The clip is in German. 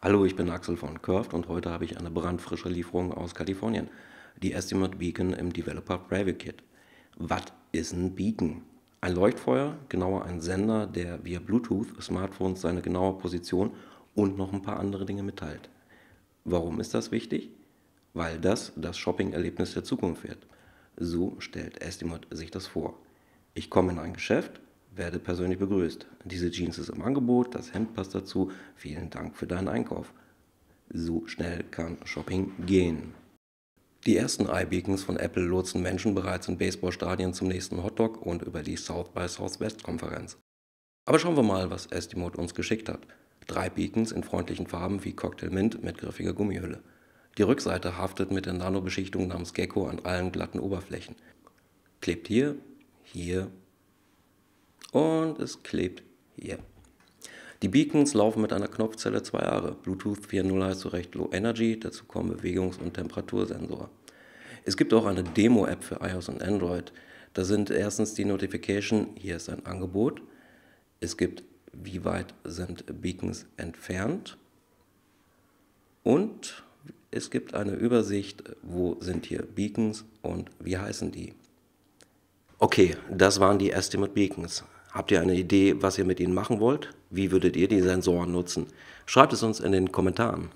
Hallo, ich bin Axel von Curved und heute habe ich eine brandfrische Lieferung aus Kalifornien. Die Estimate Beacon im Developer Preview Kit. Was ist ein Beacon? Ein Leuchtfeuer, genauer ein Sender, der via Bluetooth Smartphones seine genaue Position und noch ein paar andere Dinge mitteilt. Warum ist das wichtig? Weil das das Shopping-Erlebnis der Zukunft wird. So stellt Estimate sich das vor. Ich komme in ein Geschäft, werde persönlich begrüßt. Diese Jeans ist im Angebot, das Hemd passt dazu. Vielen Dank für deinen Einkauf. So schnell kann Shopping gehen. Die ersten iBeacons von Apple lotsen Menschen bereits in Baseballstadien zum nächsten Hotdog und über die South by Southwest Konferenz. Aber schauen wir mal, was Estimote uns geschickt hat. Drei Beacons in freundlichen Farben wie Cocktail Mint mit griffiger Gummihülle. Die Rückseite haftet mit der Nanobeschichtung namens Gecko an allen glatten Oberflächen. Klebt hier, hier und es klebt hier. Die Beacons laufen mit einer Knopfzelle zwei Jahre. Bluetooth 4.0 heißt zu Recht Low Energy, dazu kommen Bewegungs- und Temperatursensor. Es gibt auch eine Demo-App für iOS und Android. Da sind erstens die Notification, hier ist ein Angebot. Es gibt, wie weit sind Beacons entfernt. Und es gibt eine Übersicht, wo sind hier Beacons und wie heißen die. Okay, das waren die Estimate Beacons. Habt ihr eine Idee, was ihr mit ihnen machen wollt? Wie würdet ihr die Sensoren nutzen? Schreibt es uns in den Kommentaren.